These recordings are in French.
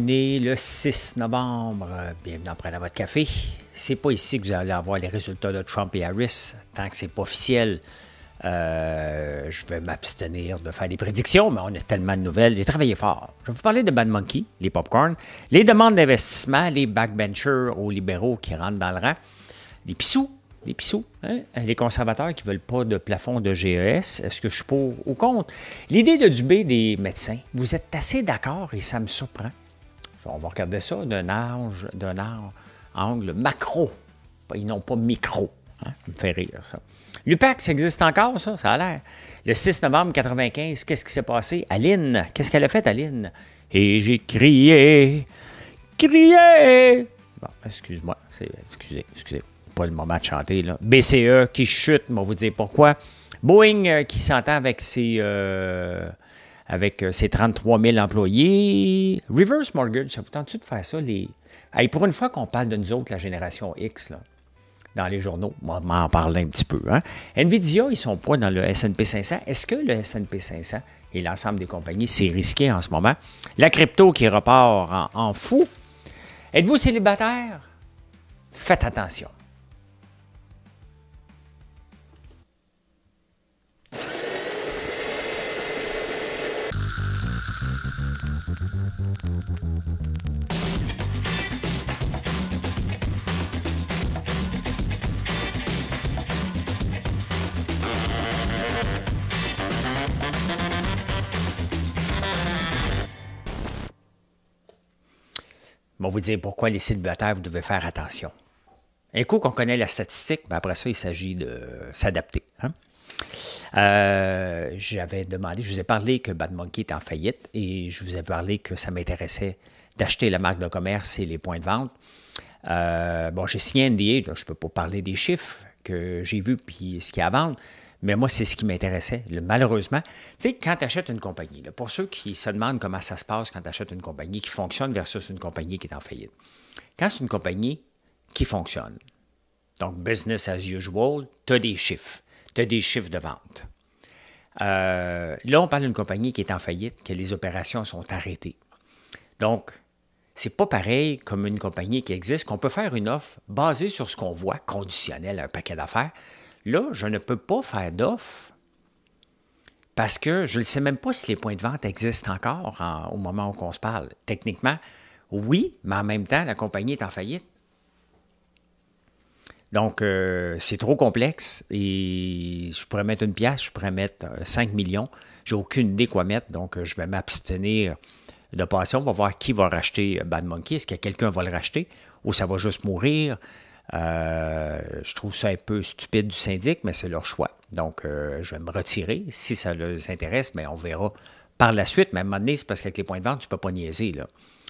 Né le 6 novembre, euh, bienvenue dans à votre café. C'est pas ici que vous allez avoir les résultats de Trump et Harris, tant que c'est pas officiel. Euh, je vais m'abstenir de faire des prédictions, mais on a tellement de nouvelles. J'ai travaillé fort. Je vais vous parler de Bad Monkey, les popcorn, les demandes d'investissement, les backbenchers aux libéraux qui rentrent dans le rang, les pissous, les pissous, hein, les conservateurs qui veulent pas de plafond de GES. Est-ce que je suis pour ou contre? L'idée de Dubé des médecins, vous êtes assez d'accord et ça me surprend on va regarder ça d'un d'un angle macro. Ils n'ont pas micro. Hein? Ça me fait rire, ça. L'UPAC, ça existe encore, ça, ça a l'air. Le 6 novembre 1995, qu'est-ce qui s'est passé? Aline, qu'est-ce qu'elle a fait, Aline? Et j'ai crié, crié! Bon, excuse-moi, excusez, excusez, pas le moment de chanter, là. BCE qui chute, moi, vous dire pourquoi. Boeing euh, qui s'entend avec ses... Euh, avec euh, ses 33 000 employés. Reverse mortgage, ça vous tente-tu de faire ça? Les... pour une fois qu'on parle de nous autres, la génération X, dans les journaux, on m'en parler un petit peu. Hein. Nvidia, ils ne sont pas dans le S&P 500. Est-ce que le S&P 500 et l'ensemble des compagnies, c'est risqué en ce moment? La crypto qui repart en fou. Êtes-vous célibataire? Faites attention. vous dire pourquoi les célibataires, vous devez faire attention. Un coup qu'on connaît la statistique, mais ben après ça, il s'agit de s'adapter. Hein. Euh, j'avais demandé, je vous ai parlé que Bad Monkey est en faillite et je vous ai parlé que ça m'intéressait d'acheter la marque de commerce et les points de vente. Euh, bon, j'ai signé NDA, je ne peux pas parler des chiffres que j'ai vus puis ce qu'il y a à vendre, mais moi, c'est ce qui m'intéressait. malheureusement, tu sais, quand tu achètes une compagnie, pour ceux qui se demandent comment ça se passe quand tu achètes une compagnie qui fonctionne versus une compagnie qui est en faillite, quand c'est une compagnie qui fonctionne, donc business as usual, tu as des chiffres, tu as des chiffres de vente. Euh, là, on parle d'une compagnie qui est en faillite, que les opérations sont arrêtées. Donc, c'est pas pareil comme une compagnie qui existe, qu'on peut faire une offre basée sur ce qu'on voit, conditionnel, à un paquet d'affaires, Là, je ne peux pas faire d'offre parce que je ne sais même pas si les points de vente existent encore au moment où on se parle. Techniquement, oui, mais en même temps, la compagnie est en faillite. Donc, euh, c'est trop complexe et je pourrais mettre une pièce, je pourrais mettre 5 euh, millions. J'ai aucune idée quoi mettre, donc euh, je vais m'abstenir de passer. On va voir qui va racheter Bad Monkey. Est-ce a quelqu'un va le racheter ou ça va juste mourir? Euh, je trouve ça un peu stupide du syndic, mais c'est leur choix. Donc, euh, je vais me retirer. Si ça les intéresse, mais on verra par la suite. Mais à un moment donné, c'est parce qu'avec les points de vente, tu ne peux pas niaiser. Là.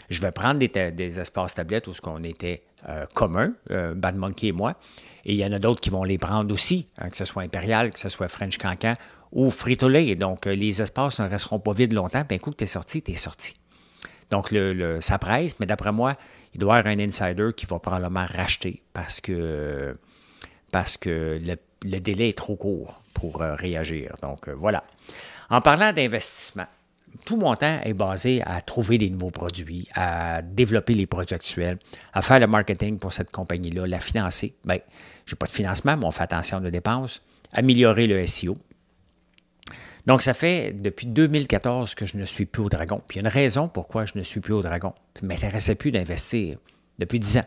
Je vais prendre des, espaces tablettes où ce qu'on était euh, commun, Bad Monkey et moi. Et il y en a d'autres qui vont les prendre aussi, hein, que ce soit Impérial, que ce soit French Cancan ou Frito-Lay. Donc, les espaces ne resteront pas vides longtemps. Puis, un coup que tu es sorti, tu es sorti. Donc, le, ça presse, mais d'après moi, il doit y avoir un insider qui va probablement racheter parce que, parce que le, délai est trop court pour euh, réagir. Donc, euh, voilà. En parlant d'investissement, tout mon temps est basé à trouver des nouveaux produits, à développer les produits actuels, à faire le marketing pour cette compagnie-là, la financer. Bien, je n'ai pas de financement, mais on fait attention aux dépenses. Améliorer le SEO. Donc, ça fait depuis 2014 que je ne suis plus au Dragon. Puis il y a une raison pourquoi je ne suis plus au Dragon. Ça ne m'intéressait plus d'investir depuis 10 ans.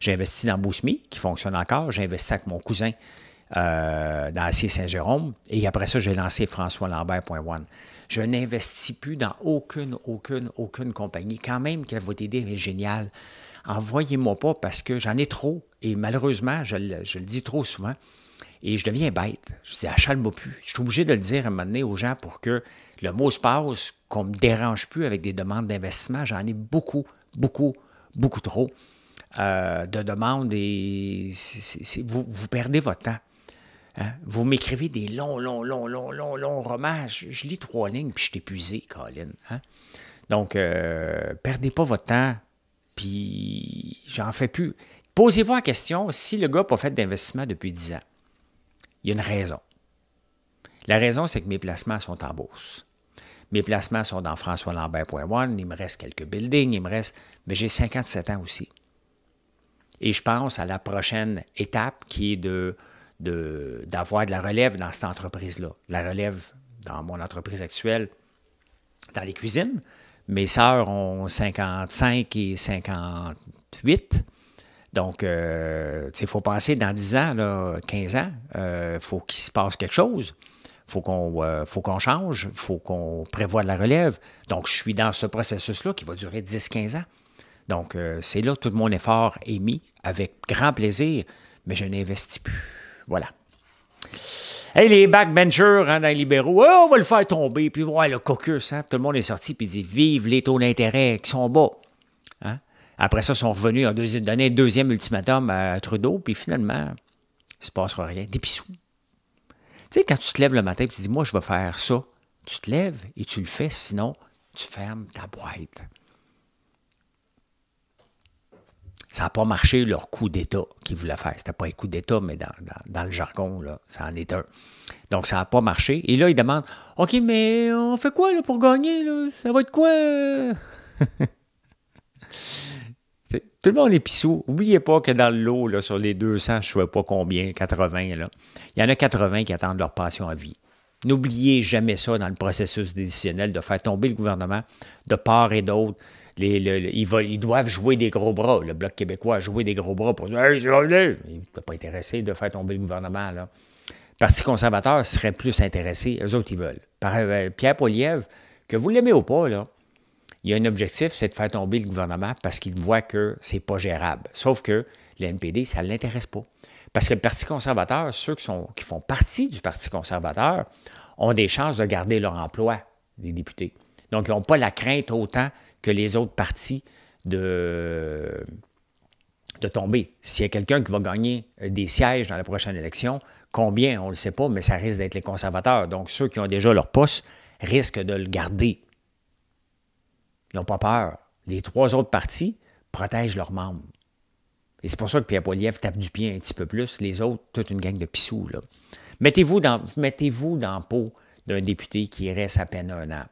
J'ai investi dans Bousmi, qui fonctionne encore. J'ai investi avec mon cousin euh, dans Acier Saint-Jérôme. Et après ça, j'ai lancé François-Lambert.one. Je n'investis plus dans aucune, aucune, aucune compagnie. Quand même qu'elle votre idée est génial. envoyez-moi pas parce que j'en ai trop. Et malheureusement, je le dis trop souvent, et je deviens bête. Je dis, achale-moi plus. Je suis obligé de le dire à un moment donné aux gens pour que le mot se passe, qu'on ne me dérange plus avec des demandes d'investissement. J'en ai beaucoup, beaucoup, beaucoup trop euh, de demandes et vous, perdez votre temps. Hein. Vous m'écrivez des longs, longs, longs, longs, longs, longs romans. Je, lis trois lignes puis je suis épuisé, Colin. Hein. Donc, euh, perdez pas votre temps, puis j'en fais plus. Posez-vous la question si le gars n'a pas fait d'investissement depuis dix ans. Il y a une raison. La raison, c'est que mes placements sont en bourse. Mes placements sont dans françois François-Lambert.1, il me reste quelques buildings, il me reste, mais j'ai 57 ans aussi. Et je pense à la prochaine étape qui est de, d'avoir de, la relève dans cette entreprise-là. la relève dans mon entreprise actuelle, dans les cuisines. Mes sœurs ont 55 et 58. Donc, euh, il faut passer dans 10 ans, là, 15 ans, faut euh, il faut qu'il se passe quelque chose. Il euh, faut qu'on change, il faut qu'on prévoie de la relève. Donc, je suis dans ce processus-là qui va durer 10-15 ans. Donc, c'est là tout mon effort est mis avec grand plaisir, mais je n'investis plus. Voilà. Hey, les backbenchers hein, dans les libéraux, ah, on va le faire tomber, puis voir le caucus. Hein. tout le monde est sorti, puis dit Vive les taux d'intérêt qui sont bas. Après ça, ils sont revenus, ils ont donné un deuxième ultimatum à Trudeau, puis finalement, il ne se passera rien. Des pissous. Tu sais, quand tu te lèves le matin et tu dis, moi, je vais faire ça, tu te lèves et tu le fais, sinon, tu fermes ta boîte. Ça n'a pas marché leur coup d'État qu'ils voulaient faire. n'était pas un coup d'État, mais dans, le jargon, là, ça en est un. Donc, ça n'a pas marché. Et là, ils demandent OK, mais on fait quoi là, pour gagner Ça va être quoi Tout le monde est pissou. N'oubliez pas que dans l'eau, lot, sur les 200, je ne sais pas combien, 80, il y en a 80 qui attendent leur pension à vie. N'oubliez jamais ça dans le processus décisionnel de faire tomber le gouvernement de part et d'autre. ils, doivent jouer des gros bras. Le Bloc québécois a joué des gros bras pour dire hey, Ils ne pas intéressé de faire tomber le gouvernement. Le Parti conservateur serait plus intéressé. Eux autres, ils veulent. Euh, Pierre Poliev, que vous l'aimez ou pas, là, il y a un objectif, c'est de faire tomber le gouvernement parce qu'il voit que c'est pas gérable. Sauf que le NPD, ça ne l'intéresse pas. Parce que le Parti conservateur, ceux qui, font partie du Parti conservateur, ont des chances de garder leur emploi les députés. Donc, ils n'ont pas la crainte autant que les autres partis de, de tomber. S'il y a quelqu'un qui va gagner euh, des sièges dans la prochaine élection, combien, on ne le sait pas, mais ça risque d'être les conservateurs. Donc, ceux qui ont déjà leur poste risquent de le garder. Ils n'ont pas peur. Les trois autres partis protègent leurs membres. Et c'est pour ça que Pierre Poilievre tape du pied un petit peu plus. Les autres, toute une gang de pissous. Mettez-vous dans, mettez dans le pot d'un député qui reste à peine un an.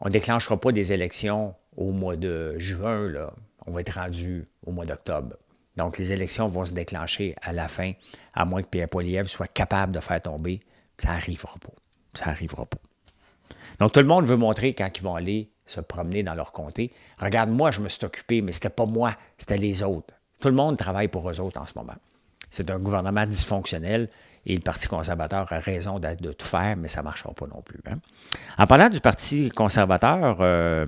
On ne déclenchera pas des élections au mois de juin. On va être rendu au mois d'octobre. Donc, les élections vont se déclencher à la fin, à moins que Pierre Poilievre soit capable de faire tomber. Ça n'arrivera pas. Ça n'arrivera pas. Donc, tout le monde veut montrer quand ils vont aller se promener dans leur comté. Regarde, moi, je me suis occupé, mais ce n'était pas moi, c'était les autres. Tout le monde travaille pour eux autres en ce moment. C'est un gouvernement dysfonctionnel et le Parti conservateur a raison de, de tout faire, mais ça ne marchera pas non plus. Hein. En parlant du Parti conservateur, euh,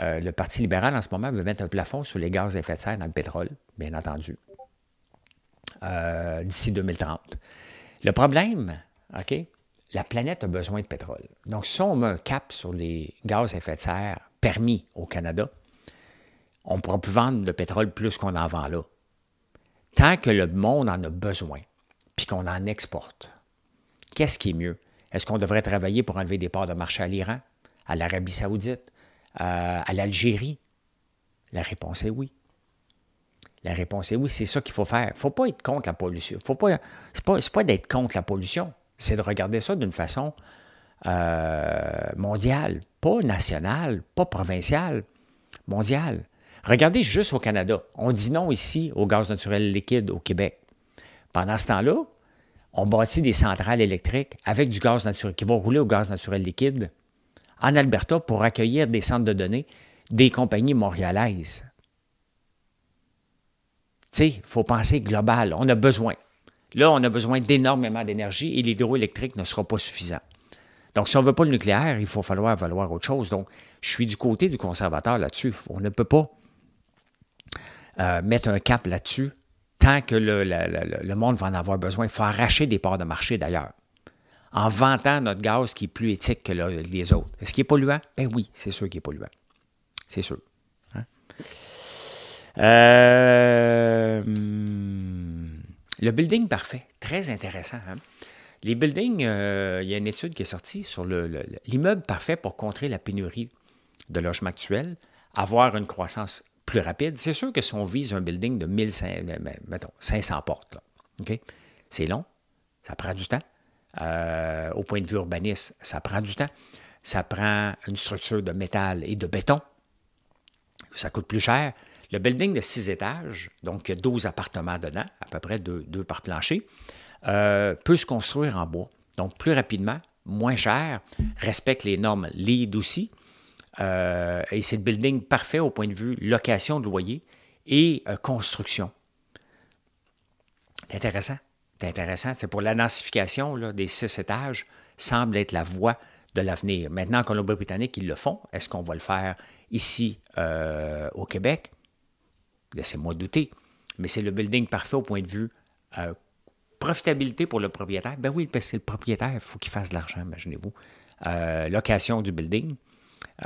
euh, le Parti libéral en ce moment veut mettre un plafond sur les gaz à effet de serre dans le pétrole, bien entendu, euh, d'ici 2030. Le problème, OK, la planète a besoin de pétrole. Donc, si on met un cap sur les gaz à effet de serre permis au Canada, on ne pourra plus vendre de pétrole plus qu'on en vend là. Tant que le monde en a besoin, puis qu'on en exporte, qu'est-ce qui est mieux? Est-ce qu'on devrait travailler pour enlever des parts de marché à l'Iran, à l'Arabie saoudite, euh, à l'Algérie? La réponse est oui. La réponse est oui, c'est ça qu'il faut faire. Il ne faut pas être contre la pollution. Ce n'est pas d'être contre la pollution, c'est de regarder ça d'une façon euh, mondiale, pas nationale, pas provinciale, mondiale. Regardez juste au Canada. On dit non ici au gaz naturel liquide au Québec. Pendant ce temps-là, on bâtit des centrales électriques avec du gaz naturel qui vont rouler au gaz naturel liquide en Alberta pour accueillir des centres de données des compagnies montréalaises. Tu sais, il faut penser global. On a besoin. Là, on a besoin d'énormément d'énergie et l'hydroélectrique ne sera pas suffisant. Donc, si on ne veut pas le nucléaire, il faut falloir valoir autre chose. Donc, je suis du côté du conservateur là-dessus. On ne peut pas euh, mettre un cap là-dessus tant que le, monde va en avoir besoin. Il faut arracher des parts de marché d'ailleurs, en vantant notre gaz qui est plus éthique que les autres. Est-ce qu'il est polluant? Ben oui, c'est sûr qu'il est polluant. C'est sûr. Hein? Euh le building parfait, très intéressant. Hein. Les buildings, euh, il y a une étude qui est sortie sur l'immeuble parfait pour contrer la pénurie de logements actuels, avoir une croissance plus rapide. C'est sûr que si on vise un building de 1500, 500 ben, ben, portes, c'est long, ça prend du temps. Euh, au point de vue urbaniste, ça prend du temps. Ça prend une structure de métal et de béton. Ça coûte plus cher. Le building de six étages, donc 12 appartements dedans, à peu près deux, par plancher, euh, peut se construire en bois. Donc plus rapidement, moins cher, respecte les normes LEED aussi. Euh, et c'est le building parfait au point de vue location de loyer et euh, construction. C'est intéressant. C'est intéressant. C'est pour la densification des six étages semble être la voie de l'avenir. Maintenant, en Colombie-Britannique, ils le font. Est-ce qu'on va le faire ici au Québec? Laissez-moi douter. Mais c'est le building parfait au point de vue euh, profitabilité pour le propriétaire. Ben oui, parce que c'est le propriétaire, il faut qu'il fasse de l'argent, imaginez-vous. Euh, location du building,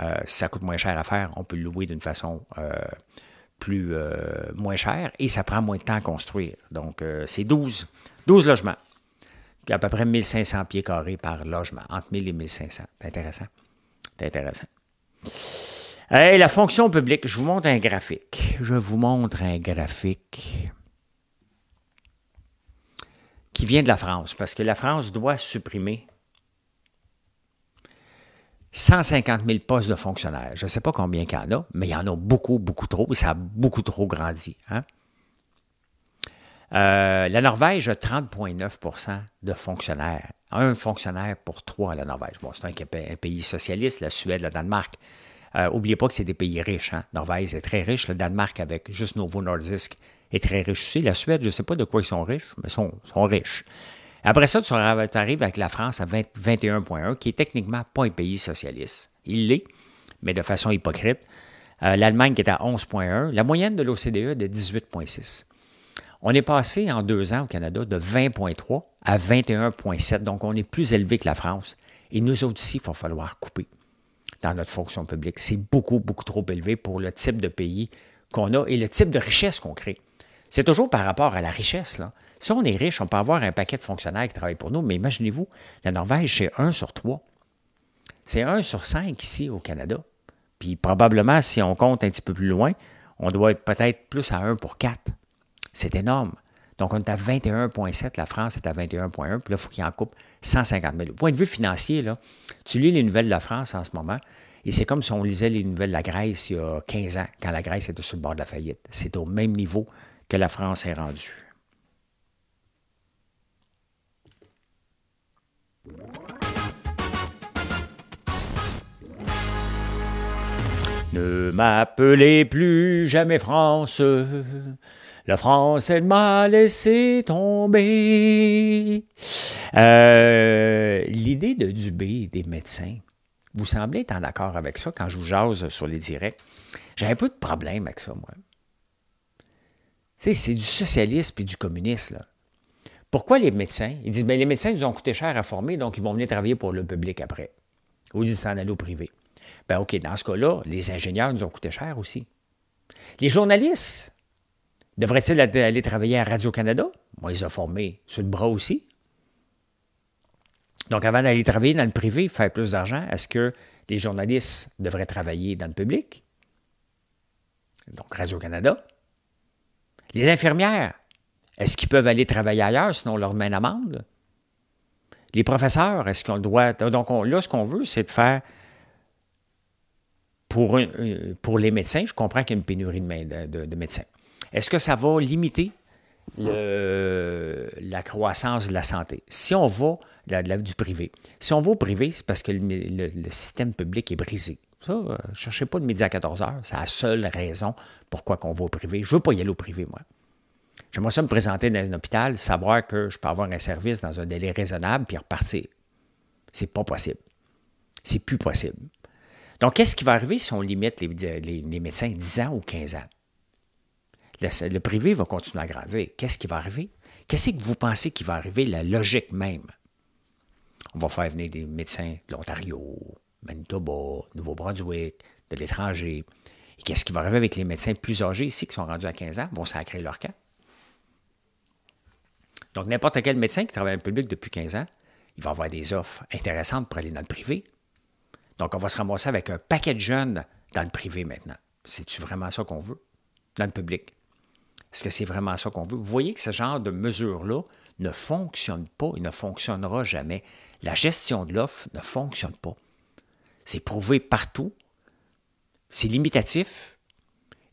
euh, ça coûte moins cher à faire. On peut le louer d'une façon euh, plus moins chère et ça prend moins de temps à construire. Donc, c'est 12, 12 logements à peu près 1500 pieds carrés par logement, entre 1000 et 1500. C'est intéressant. C'est intéressant la fonction publique, je vous montre un graphique. Je vous montre un graphique qui vient de la France, parce que la France doit supprimer 150 000 postes de fonctionnaires. Je ne sais pas combien il y en a, mais il y en a beaucoup, beaucoup trop, et ça a beaucoup trop grandi. Hein. Euh, la Norvège a 30,9 de fonctionnaires. Un fonctionnaire pour trois à la Norvège. Bon, c'est un, un, pays socialiste, la Suède, le Danemark. N'oubliez euh, oubliez pas que c'est des pays riches. Hein? Norvège est très riche. Le Danemark, avec juste Novo Nordisk, est très riche aussi. La Suède, je ne sais pas de quoi ils sont riches, mais ils sont, riches. Après ça, tu arrives avec la France à 21.1, qui est techniquement pas un pays socialiste. Il l'est, mais de façon hypocrite. Euh, L'Allemagne qui est à 11.1, la moyenne de l'OCDE est de 18.6. On est passé en deux ans au Canada de 20.3 à 21.7, donc on est plus élevé que la France. Et nous autres ici, il va falloir couper dans notre fonction publique. C'est beaucoup, beaucoup trop élevé pour le type de pays qu'on a et le type de richesse qu'on crée. C'est toujours par rapport à la richesse. Là. Si on est riche, on peut avoir un paquet de fonctionnaires qui travaillent pour nous, mais imaginez-vous, la Norvège, c'est 1 sur 3. C'est 1 sur 5 ici au Canada. Puis probablement, si on compte un petit peu plus loin, on doit être peut-être plus à 1 pour 4. C'est énorme. Donc, on est à 21,7, la France est à 21,1, puis là, il faut qu'il en coupe 150 000. Au point de vue financier, là, tu lis les nouvelles de la France en ce moment, et c'est comme si on lisait les nouvelles de la Grèce il y a 15 ans, quand la Grèce était sur le bord de la faillite. C'est au même niveau que la France est rendue. Ne m'appelez plus jamais France. La France, elle m'a laissé tomber. Euh, l'idée de Dubé des médecins, vous semblez être en accord avec ça quand je vous jase sur les directs. J'ai un peu de problème avec ça, moi. Tu sais, c'est du socialisme et du communiste, là. Pourquoi les médecins? Ils disent, bien, les médecins nous ont coûté cher à former, donc ils vont venir travailler pour le public après. Ou ils s'en aller au privé. Ben OK, dans ce cas-là, les ingénieurs nous ont coûté cher aussi. Les journalistes, Devrait-il aller travailler à Radio-Canada? Moi, ils ont formé sur le bras aussi. Donc, avant d'aller travailler dans le privé, faire plus d'argent, est-ce que les journalistes devraient travailler dans le public? Donc, Radio-Canada. Les infirmières, est-ce qu'ils peuvent aller travailler ailleurs, sinon on leur met une amende? Les professeurs, est-ce qu'on doit. Donc, là, ce qu'on veut, c'est de faire. Pour, euh, pour les médecins, je comprends qu'il y a une pénurie de, de médecins. Est-ce que ça va limiter la croissance de la santé? Si on va du privé, si on va au privé, c'est parce que le, système public est brisé. Ça, euh, cherchez pas de midi à 14 heures. C'est la seule raison pourquoi qu'on va au privé. Je veux pas y aller au privé, moi. J'aimerais ça me présenter dans un hôpital, savoir que je peux avoir un service dans un délai raisonnable puis repartir. C'est pas possible. C'est plus possible. Donc, qu'est-ce qui va arriver si on limite les, les, les médecins 10 ans ou 15 ans? Le, privé va continuer à grandir. Qu'est-ce qui va arriver? Qu'est-ce que vous pensez qui va arriver? La logique même. On va faire venir des médecins de l'Ontario, Manitoba, Nouveau-Brunswick, de l'étranger. Et qu'est-ce qui va arriver avec les médecins plus âgés ici qui sont rendus à 15 ans? Ils vont sacrer leur camp. Donc, n'importe quel médecin qui travaille en public depuis 15 ans, il va avoir des offres intéressantes pour aller dans le privé. Donc, on va se ramasser avec un paquet de jeunes dans le privé maintenant. C'est-tu vraiment ça qu'on veut? Dans le public. Est-ce que c'est vraiment ça qu'on veut? Vous voyez que ce genre de mesure là ne fonctionne pas et ne fonctionnera jamais. La gestion de l'offre ne fonctionne pas. C'est prouvé partout. C'est limitatif.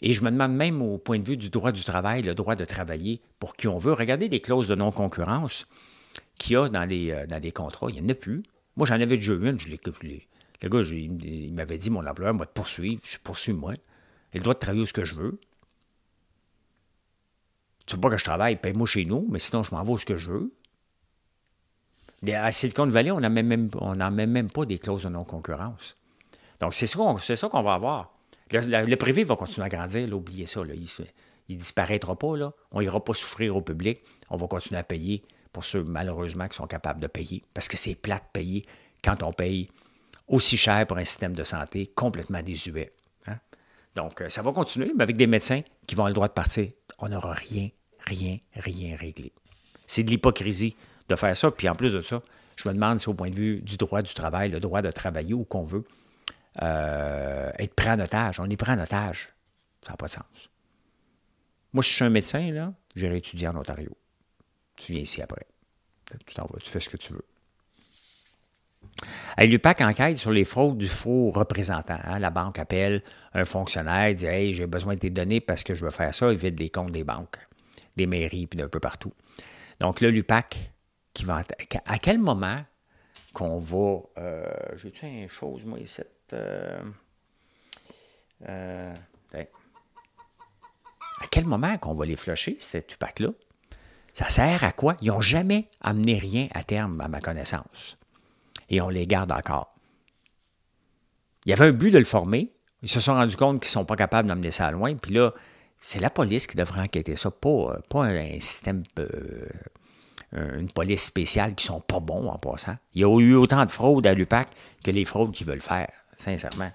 Et je me demande même au point de vue du droit du travail, le droit de travailler pour qui on veut. Regardez les clauses de non-concurrence qu'il y a dans les, euh, dans contrats. Il n'y en a plus. Moi, j'en avais déjà une. le gars, il m'avait dit, mon employeur, moi, de poursuivre, je poursuis moi. Et le droit de travailler où ce que je veux. Tu veux pas que je travaille, paye-moi ben, chez nous, mais sinon, je m'en vais ce que je veux. À Silicon Valley, on n'en met, même pas des clauses de non-concurrence. Donc, c'est ça qu'on va avoir. Le, privé va continuer à grandir, oubliez ça. il, ne disparaîtra pas. Là. On n'ira pas souffrir au public. On va continuer à payer pour ceux, malheureusement, qui sont capables de payer. Parce que c'est plat de payer quand on paye aussi cher pour un système de santé complètement désuet. Hein? Donc, euh, ça va continuer, mais avec des médecins qui vont avoir le droit de partir on n'aura rien, rien, rien réglé. C'est de l'hypocrisie de faire ça. Puis en plus de ça, je me demande si au point de vue du droit du travail, le droit de travailler où qu'on veut, euh, être pris en otage, on est pris en otage. Ça n'a pas de sens. Moi, si je suis un médecin, là, j'irai étudier en Ontario. Tu viens ici après. Tu t'en vas, tu fais ce que tu veux l'UPAC enquête sur les fraudes du faux représentant. Hein. La banque appelle un fonctionnaire, dit Hey, j'ai besoin de tes données parce que je veux faire ça. et vide les comptes des banques, des mairies, puis d'un peu partout. Donc là, l'UPAC, qui va, à quel moment qu'on va. Euh, J'ai-tu une chose, moi, ici euh, euh, ben, à quel moment qu'on va les flusher, cet UPAC-là? Ça sert à quoi? Ils n'ont jamais amené rien à terme, à ma connaissance et on les garde encore. Il y avait un but de le former. Ils se sont rendus compte qu'ils ne sont pas capables d'emmener ça loin. Puis là, c'est la police qui devrait enquêter ça, pas, euh, pas un système, euh, euh, une police spéciale qui sont pas bons en passant. Il y a eu autant de fraudes à l'UPAC que les fraudes qu'ils veulent faire, sincèrement.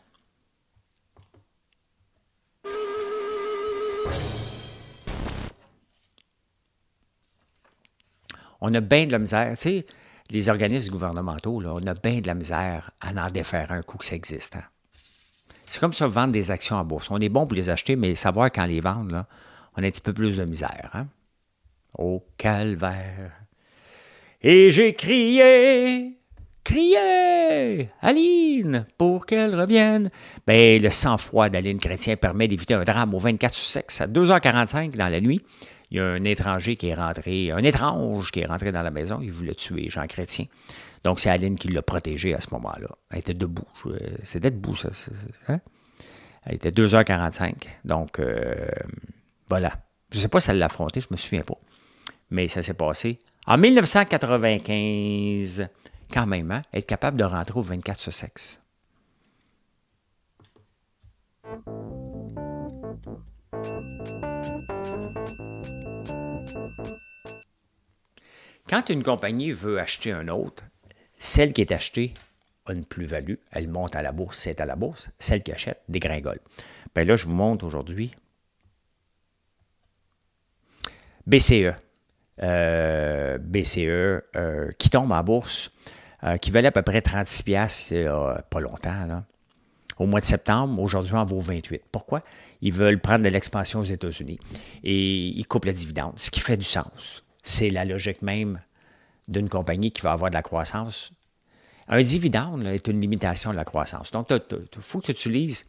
On a bien de la misère. Tu sais, les organismes gouvernementaux, là, on a bien de la misère à en défaire un coup que ça existe. Hein. C'est comme ça vendre des actions en bourse. On est bon pour les acheter, mais savoir quand les vendre, là, on a un petit peu plus de misère. Hein. Au calvaire. Et j'ai crié, crié, Aline, pour qu'elle revienne. Ben, le sang-froid d'Aline Chrétien permet d'éviter un drame au 24 sur 6 à 2h45 dans la nuit il y a un étranger qui est rentré, un étrange qui est rentré dans la maison, il voulait tuer Jean Chrétien. Donc, c'est Aline qui l'a protégé à ce moment-là. Elle était debout. C'était debout, ça. Hein? Elle était 2h45. Donc, euh, voilà. Je ne sais pas si elle l'a affronté, je ne me souviens pas. Mais ça s'est passé en 1995. Quand même, hein? être capable de rentrer au 24 sur sexe. Quand une compagnie veut acheter un autre, celle qui est achetée a une plus-value, elle monte à la bourse, c'est à la bourse, celle qui achète dégringole. Bien là, je vous montre aujourd'hui BCE. Euh, BCE euh, qui tombe en bourse, euh, qui valait à peu près 36 pièces pas longtemps, au mois de septembre. Aujourd'hui, en vaut 28. Pourquoi? Ils veulent prendre de l'expansion aux États-Unis et ils coupent la dividende, ce qui fait du sens. C'est la logique même d'une compagnie qui va avoir de la croissance. Un dividende est une limitation de la croissance. Donc, il faut que tu utilises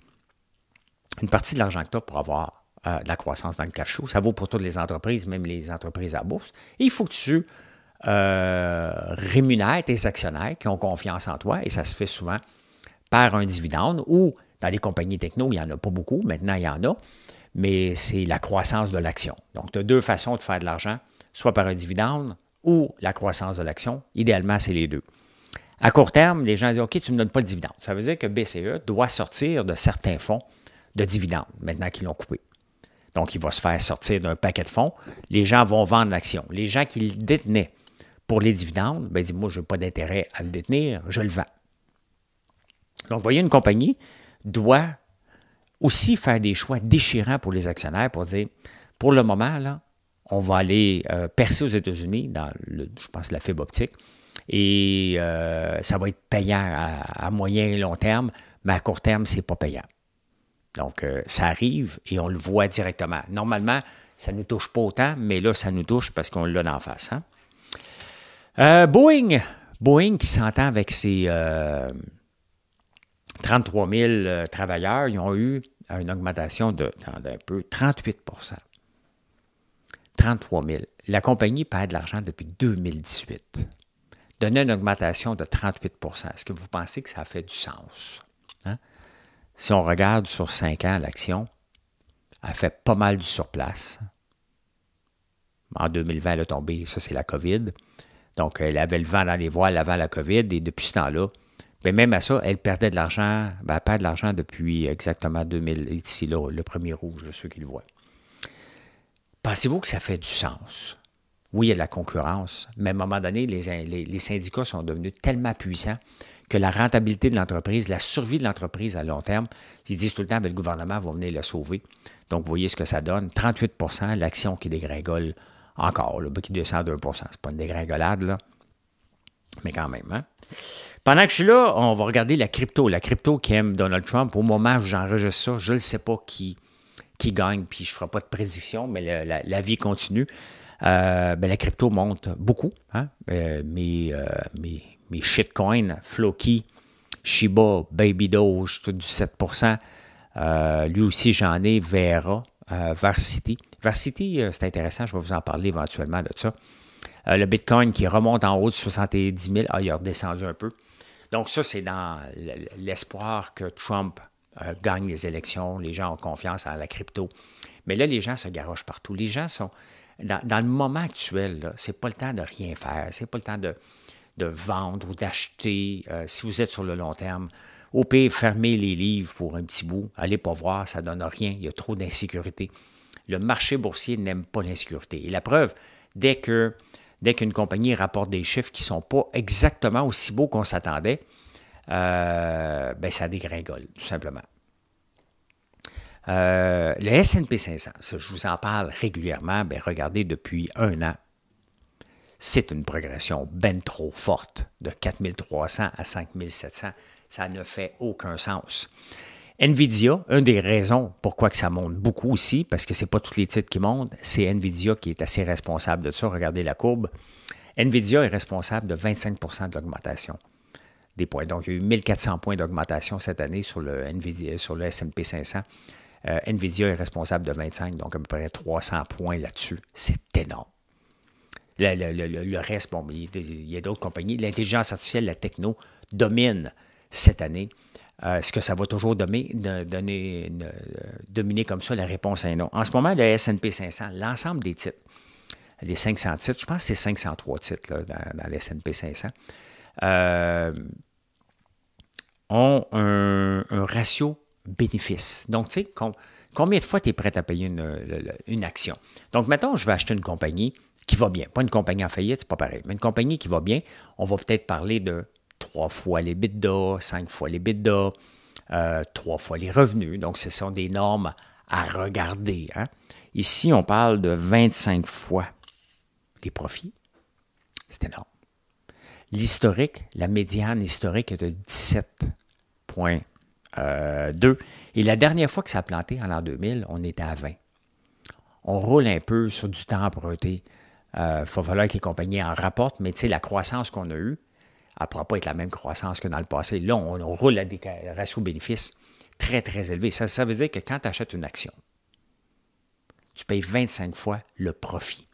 une partie de l'argent que tu as pour avoir euh, de la croissance dans le cash flow. Ça vaut pour toutes les entreprises, même les entreprises à bourse. Et il faut que tu euh, rémunères tes actionnaires qui ont confiance en toi, et ça se fait souvent par un dividende ou dans les compagnies techno, il n'y en a pas beaucoup. Maintenant, il y en a, mais c'est la croissance de l'action. Donc, tu as deux façons de faire de l'argent soit par un dividende ou la croissance de l'action. Idéalement, c'est les deux. À court terme, les gens disent OK, tu ne me donnes pas de dividende. Ça veut dire que BCE doit sortir de certains fonds de dividendes maintenant qu'ils l'ont coupé. Donc, il va se faire sortir d'un paquet de fonds. Les gens vont vendre l'action. Les gens qui le détenaient pour les dividendes, ben, disent Moi, je n'ai pas d'intérêt à le détenir, je le vends. Donc, vous voyez, une compagnie doit aussi faire des choix déchirants pour les actionnaires pour dire Pour le moment, là, on va aller euh, percer aux États-Unis dans, le, je pense, la fibre optique. Et euh, ça va être payant à, moyen et long terme, mais à court terme, ce n'est pas payant. Donc, euh, ça arrive et on le voit directement. Normalement, ça ne nous touche pas autant, mais là, ça nous touche parce qu'on l'a en face. Hein. Boeing. Boeing qui s'entend avec ses 33 000 travailleurs, ils ont eu une augmentation de, peu 38 33 000. La compagnie perd de l'argent depuis 2018. Donner une augmentation de 38 est-ce que vous pensez que ça fait du sens? Hein? Si on regarde sur 5 ans l'action, elle fait pas mal du surplace. En 2020, elle a tombé, ça c'est la COVID. Donc, elle avait le vent dans les voiles avant la COVID et depuis ce temps-là, mais ben, même à ça, elle perdait de l'argent, ben, elle perd de l'argent depuis exactement 2000, ici le premier rouge, ceux qui le voient. Pensez-vous que ça fait du sens? Oui, il y a de la concurrence, mais à un moment donné, les, syndicats sont devenus tellement puissants que la rentabilité de l'entreprise, la survie de l'entreprise à long terme, ils disent tout le temps que ben, le gouvernement va venir le sauver. Donc, vous voyez ce que ça donne. 38 l'action qui dégringole encore, le ben, qui descend Ce C'est pas une dégringolade, là. Mais quand même, hein. Pendant que je suis là, on va regarder la crypto. La crypto qui aime Donald Trump. Au moment où j'enregistre ça, je ne sais pas qui qui gagne, puis je ne ferai pas de prédiction, mais la, vie continue. Euh, ben, la crypto monte beaucoup. Hein. Euh, euh, mes, mes, shitcoins, Floki, Shiba, Baby Doge, tout du 7 Lui aussi, j'en ai Vera, Varsity. Varsity, c'est intéressant, je vais vous en parler éventuellement de ça. le Bitcoin qui remonte en haut de 70 000, ah, il a redescendu un peu. Donc ça, c'est dans l'espoir que Trump euh, gagne les élections, les gens ont confiance à la crypto. Mais là, les gens se garochent partout. Les gens sont. Dans, le moment actuel, ce n'est pas le temps de rien faire. Ce n'est pas le temps de, de vendre ou d'acheter euh, si vous êtes sur le long terme. Au pire, fermez les livres pour un petit bout. Allez pas voir, ça ne donne rien. Il y a trop d'insécurité. Le marché boursier n'aime pas l'insécurité. Et la preuve, dès que dès qu'une compagnie rapporte des chiffres qui ne sont pas exactement aussi beaux qu'on s'attendait, euh, ben, ça dégringole, tout simplement. Euh, le S&P 500, je vous en parle régulièrement, ben, regardez, depuis un an, c'est une progression ben trop forte, de 4300 à 5700, ça ne fait aucun sens. Nvidia, une des raisons pourquoi que ça monte beaucoup aussi, parce que ce n'est pas tous les titres qui montent, c'est Nvidia qui est assez responsable de ça. Regardez la courbe. Nvidia est responsable de 25 de l'augmentation. Donc, il y a eu 1400 points d'augmentation cette année sur le, le S&P 500. Euh, NVIDIA est responsable de 25, donc à peu près 300 points là-dessus. C'est énorme. Le, reste, bon, il y a d'autres compagnies. L'intelligence artificielle, la techno, domine cette année. Euh, est-ce que ça va toujours euh, dominer, comme ça? La réponse est non. En ce moment, le S&P 500, l'ensemble des titres, les 500 titres, je pense que c'est 503 titres dans, dans le S&P 500, euh, ont un, ratio bénéfice. Donc, tu sais, combien de fois tu es prêt à payer une, action? Donc, maintenant, je vais acheter une compagnie qui va bien. Pas une compagnie en faillite, c'est pas pareil, mais une compagnie qui va bien, on va peut-être parler de trois fois les bidas, cinq fois les bits euh, trois fois les revenus. Donc, ce sont des normes à regarder. Hein. Ici, on parle de 25 fois les profits. C'est énorme l'historique, la médiane historique est de 17,2. Euh, et la dernière fois que ça a planté, en l'an 2000, on était à 20. On roule un peu sur du temps emprunté. Il euh, faut falloir que les compagnies en rapportent, mais tu sais, la croissance qu'on a eue, elle ne pourra pas être la même croissance que dans le passé. Là, on, roule à des ratios bénéfices très, très élevés. Ça, ça veut dire que quand tu achètes une action, tu payes 25 fois le profit.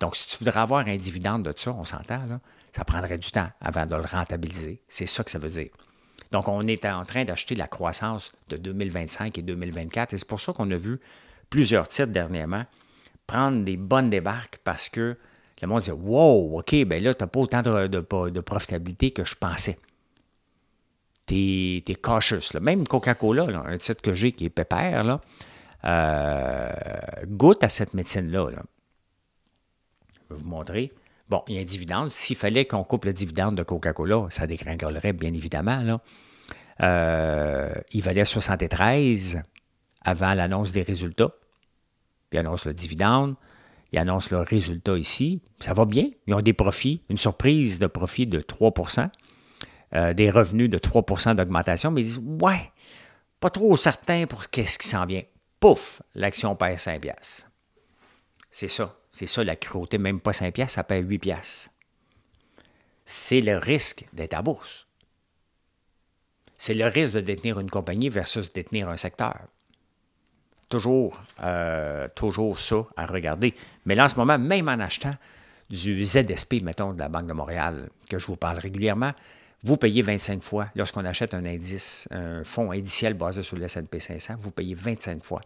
Donc, si tu voudrais avoir un dividende de ça, on s'entend, là, ça prendrait du temps avant de le rentabiliser. C'est ça que ça veut dire. Donc, on est en train d'acheter la croissance de 2025 et 2024. Et c'est pour ça qu'on a vu plusieurs titres dernièrement prendre des bonnes débarques parce que le monde dit Wow, OK, ben là, tu n'as pas autant de, de, profitabilité que je pensais. Tu es, Même Coca-Cola, un titre que j'ai qui est pépère, là, euh, goûte à cette médecine Là. Je vais vous montrer. Bon, il y a un dividende. S'il fallait qu'on coupe le dividende de Coca-Cola, ça dégringolerait, bien évidemment. Euh, il valait 73 avant l'annonce des résultats. il annonce le dividende. Il annonce le résultat ici. Ça va bien. Ils ont des profits, une surprise de profit de 3 euh, des revenus de 3 d'augmentation, mais ils disent Ouais, pas trop certain pour qu'est-ce qui s'en vient. Pouf, l'action perd 5 C'est ça. C'est ça la cruauté, même pas 5 piastres, ça paye 8 C'est le risque d'être à bourse. C'est le risque de détenir une compagnie versus détenir un secteur. Toujours, euh, toujours ça à regarder. Mais là, en ce moment, même en achetant du ZSP, mettons, de la Banque de Montréal, que je vous parle régulièrement, vous payez 25 fois. Lorsqu'on achète un indice, un fonds indiciel basé sur le S&P 500, vous payez 25 fois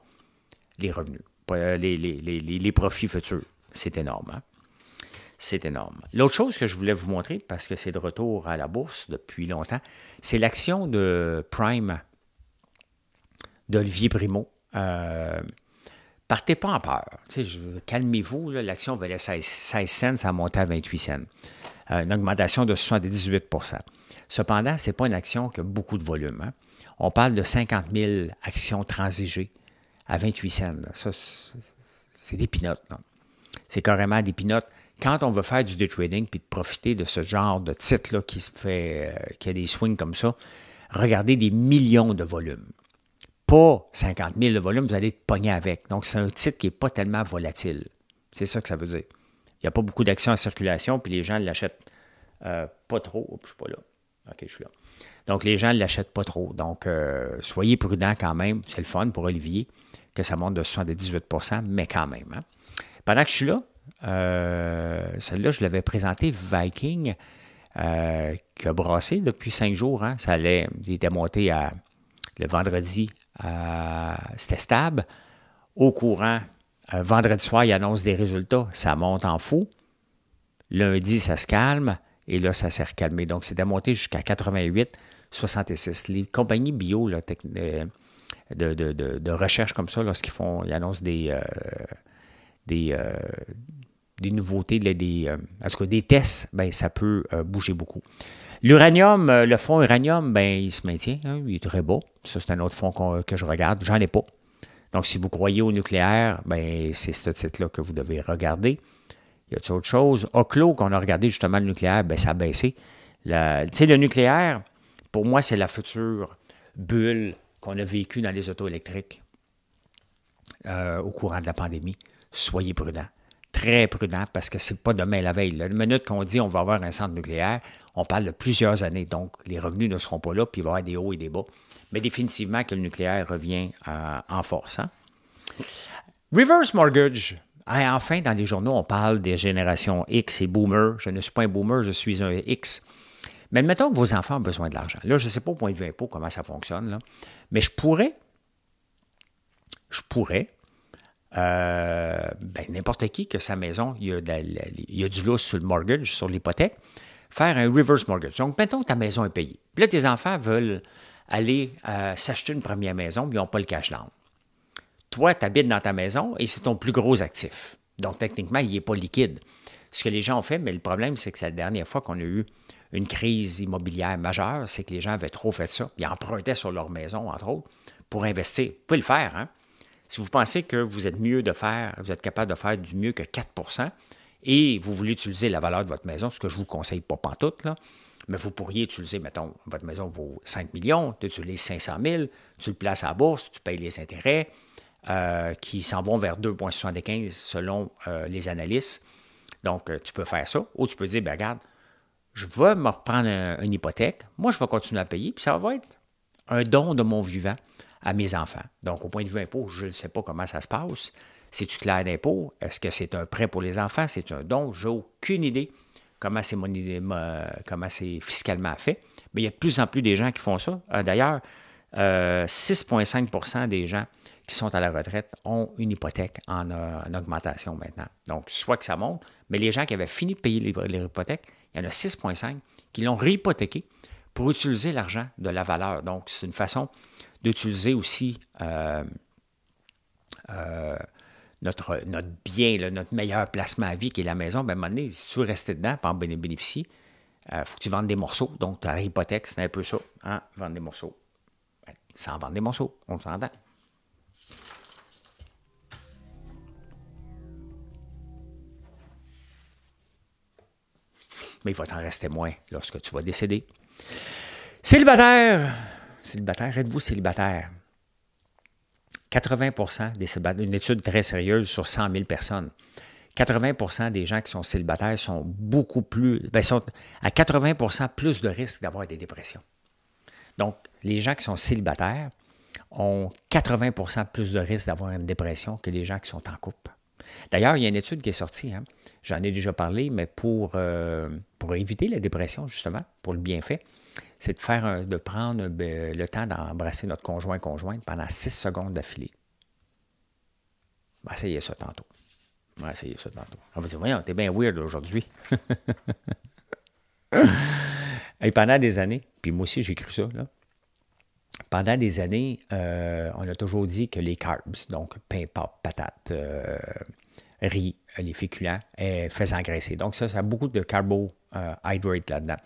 les revenus, euh, les profits futurs. C'est énorme. Hein? C'est énorme. L'autre chose que je voulais vous montrer, parce que c'est de retour à la bourse depuis longtemps, c'est l'action de Prime d'Olivier Primo. Euh, partez pas en peur. Calmez-vous. L'action valait 16, cents, ça montait à 28 cents. Euh, une augmentation de 78 Cependant, ce n'est pas une action qui a beaucoup de volume. Hein. On parle de 50 000 actions transigées à 28 cents. Ça, c'est des pinottes c'est carrément des pinotes. Quand on veut faire du day trading puis de profiter de ce genre de titre-là qui se fait, euh, qui a des swings comme ça, regardez des millions de volumes. Pas 50 000 de volumes, vous allez te pogner avec. Donc, c'est un titre qui n'est pas tellement volatile. C'est ça que ça veut dire. Il n'y a pas beaucoup d'actions en circulation, puis les gens l'achètent euh, pas trop. je suis pas là. OK, je suis là. Donc, les gens ne l'achètent pas trop. Donc, euh, soyez prudents quand même. C'est le fun pour Olivier que ça monte de 78 mais quand même. Hein. Pendant que je suis là, euh, celle-là, je l'avais présentée Viking, euh, qui a brassé depuis cinq jours. Hein. Ça allait, il était monté à, le vendredi, c'était stable. Au courant, euh, vendredi soir, il annonce des résultats, ça monte en fou. Lundi, ça se calme, et là, ça s'est recalmé. Donc, c'est monté jusqu'à 88, 66. Les compagnies bio, de, recherche comme ça, lorsqu'ils font, ils annoncent des, euh, des, nouveautés, des, euh, en tout cas des tests, ben, ça peut euh, bouger beaucoup. L'uranium, le fonds uranium, ben, il se maintient, hein, il est très beau. Ça, c'est un autre fonds que je regarde. J'en ai pas. Donc, si vous croyez au nucléaire, ben, c'est ce titre-là que vous devez regarder. Il Y a autre chose? Oclo, qu'on a regardé justement le nucléaire, ben, ça a baissé. Le, le nucléaire, pour moi, c'est la future bulle qu'on a vécue dans les auto électriques au courant de la pandémie soyez prudents. Très prudents parce que ce n'est pas demain la veille. La minute qu'on dit on va avoir un centre nucléaire, on parle de plusieurs années. Donc, les revenus ne seront pas là, puis il va y avoir des hauts et des bas. Mais définitivement que le nucléaire revient euh, en force. Hein. Reverse mortgage. enfin, dans les journaux, on parle des générations X et boomers. Je ne suis pas un boomer, je suis un X. Mais admettons que vos enfants ont besoin de l'argent. Là, je ne sais pas au point de vue impôt comment ça fonctionne, mais je pourrais, je pourrais euh, ben, n'importe qui que sa maison, il y, a du lot sur le mortgage, sur l'hypothèque, faire un reverse mortgage. Donc, mettons que ta maison est payée. Puis là, tes enfants veulent aller euh, s'acheter une première maison, mais ils n'ont pas le cash down. Toi, tu habites dans ta maison et c'est ton plus gros actif. Donc, techniquement, il n'est pas liquide. Ce que les gens ont fait, mais le problème, c'est que c'est la dernière fois qu'on a eu une crise immobilière majeure, c'est que les gens avaient trop fait ça. Ils empruntaient sur leur maison, entre autres, pour investir. Vous pouvez le faire, hein? Si vous pensez que vous êtes mieux de faire, vous êtes capable de faire du mieux que 4 et vous voulez utiliser la valeur de votre maison, ce que je ne vous conseille pas pantoute, là, mais vous pourriez utiliser, mettons, votre maison vaut 5 millions, tu utilises 500 000, tu le places à bourse, tu payes les intérêts euh, qui s'en vont vers 2,75 selon euh, les analystes. Donc, euh, tu peux faire ça. Ou tu peux dire, ben, regarde, je vais me reprendre une hypothèque, moi, je vais continuer à payer, puis ça va être un don de mon vivant à mes enfants. Donc, au point de vue impôt, je ne sais pas comment ça se passe. C'est-tu clair d'impôt? Est-ce que c'est un prêt pour les enfants? C'est un don? J'ai aucune idée comment c'est, comment fiscalement fait. Mais il y a de plus en plus des gens qui font ça. Euh, d'ailleurs, 6,5 euh, des gens qui sont à la retraite ont une hypothèque euh, en, augmentation maintenant. Donc, soit que ça monte, mais les gens qui avaient fini de payer les, les hypothèques, il y en a 6,5 qui l'ont réhypothéqué pour utiliser l'argent de la valeur. Donc, c'est une façon d'utiliser aussi euh, euh, notre, notre bien, notre meilleur placement à vie qui est la maison, ben, à un moment si tu veux rester dedans pour en bénéficier, il euh, faut que tu vendes des morceaux. Donc, ta hypothèque, c'est un peu ça. Hein? Vendre des morceaux. Ben, sans vendre des morceaux, on s'entend. Mais il va t'en rester moins lorsque tu vas décéder. Célibataire, célibataire, êtes-vous célibataire? 80 des célibataires, une étude très sérieuse sur 100 000 personnes, 80 des gens qui sont célibataires sont beaucoup plus, ben, sont à 80 plus de risques d'avoir des dépressions. Donc, les gens qui sont célibataires ont 80 plus de risques d'avoir une dépression que les gens qui sont en couple. D'ailleurs, il y a une étude qui est sortie, hein. j'en ai déjà parlé, mais pour, euh, pour éviter la dépression, justement, pour le bienfait, c'est de, faire, de prendre ben, le temps d'embrasser notre conjoint conjointe pendant six secondes d'affilée. essayez ça tantôt. On va ça tantôt. On va dire, voyons, t'es bien weird aujourd'hui. Et pendant des années, puis moi aussi j'ai cru ça, pendant des années, euh, on a toujours dit que les carbs, donc pain, pâtes, patates, euh, riz, les féculents, eh, faisaient engraisser. Donc ça, ça a beaucoup de carbohydrates euh, là-dedans.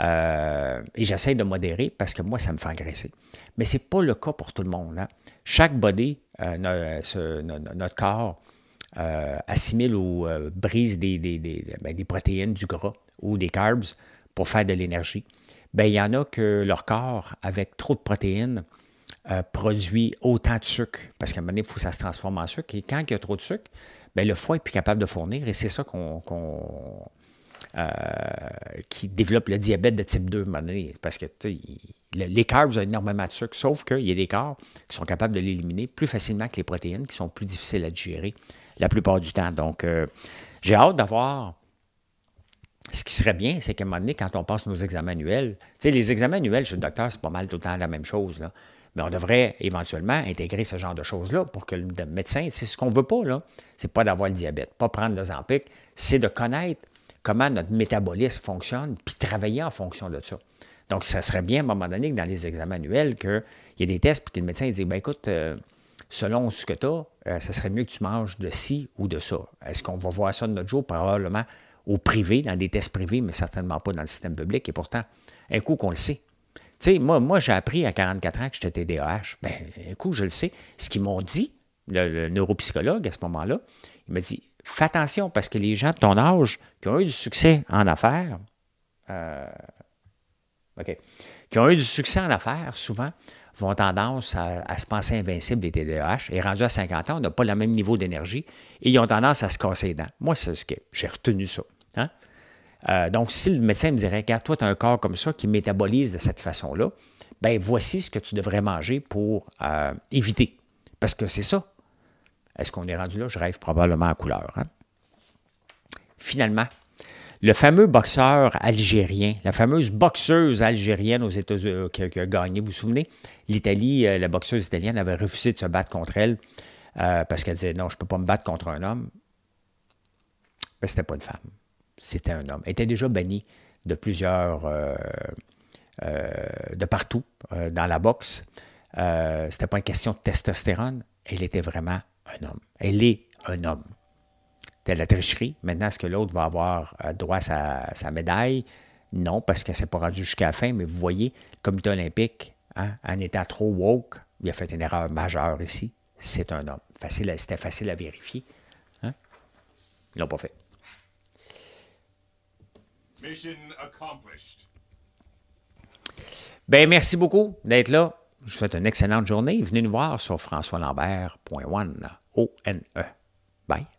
Euh, et j'essaie de modérer parce que moi, ça me fait engraisser. Mais ce n'est pas le cas pour tout le monde. Hein. Chaque body, euh, euh, notre, corps assimile ou brise des, ben, des, protéines, du gras ou des carbs pour faire de l'énergie. Ben, il y en a que leur corps, avec trop de protéines, produit autant de sucre. Parce qu'à un moment donné, il faut ça se transforme en sucre. Et quand il y a trop de sucre, ben, le foie est plus capable de fournir. Et c'est ça qu'on euh, qui développe le diabète de type 2 parce que les carbs ont énormément de sucre, sauf qu'il y a des corps qui sont capables de l'éliminer plus facilement que les protéines qui sont plus difficiles à digérer la plupart du temps. Donc, euh, j'ai hâte d'avoir ce qui serait bien, c'est qu'à un moment donné, quand on passe nos examens annuels, tu sais, les examens annuels chez le docteur, c'est pas mal tout le temps la même chose, là. Mais on devrait éventuellement intégrer ce genre de choses-là pour que le médecin, c'est ce qu'on veut pas, là. C'est pas d'avoir le diabète, pas prendre le Zampic, c'est de connaître comment notre métabolisme fonctionne, puis travailler en fonction de ça. Donc, ça serait bien à un moment donné que dans les examens annuels, qu'il y ait des tests, puis que le médecin dise dit ben, écoute, euh, selon ce que tu as, euh, ça serait mieux que tu manges de ci ou de ça. Est-ce qu'on va voir ça de notre jour? Probablement au privé, dans des tests privés, mais certainement pas dans le système public. Et pourtant, un coup qu'on le sait. Tu sais, moi, moi j'ai appris à 44 ans que j'étais TDAH. Bien, un coup, je le sais. Ce qu'ils m'ont dit, le neuropsychologue à ce moment-là, il m'a dit fais attention parce que les gens de ton âge qui ont eu du succès en affaires, euh, qui ont eu du succès en affaires, souvent, vont tendance à, se penser invincible des TDAH. Et rendu à 50 ans, on n'a pas le même niveau d'énergie et ils ont tendance à se casser les Moi, c'est ce que j'ai retenu ça. Hein. Euh, donc, si le médecin me dirait, regarde, toi, tu as un corps comme ça qui métabolise de cette façon-là, ben voici ce que tu devrais manger pour euh, éviter. Parce que c'est ça, est-ce qu'on est rendu là? Je rêve probablement à couleur. Hein? Finalement, le fameux boxeur algérien, la fameuse boxeuse algérienne aux États-Unis euh, qui, a gagné, vous vous souvenez, l'Italie, euh, la boxeuse italienne avait refusé de se battre contre elle euh, parce qu'elle disait non, je ne peux pas me battre contre un homme. Mais ce n'était pas une femme, c'était un homme. Elle était déjà bannie de plusieurs, de partout dans la boxe. ce n'était pas une question de testostérone, elle était vraiment homme. Elle est un homme. De la tricherie. Maintenant, est-ce que l'autre va avoir euh, droit à sa, médaille? Non, parce que c'est pas rendu jusqu'à la fin, mais vous voyez, le comité olympique, hein, en étant trop woke, il a fait une erreur majeure ici. C'est un homme. Facile c'était facile à vérifier. Hein? Ils l'ont pas fait. Mission Ben, merci beaucoup d'être là. Je vous souhaite une excellente journée. Venez nous voir sur françoislambert.one. O-N-E. Bye.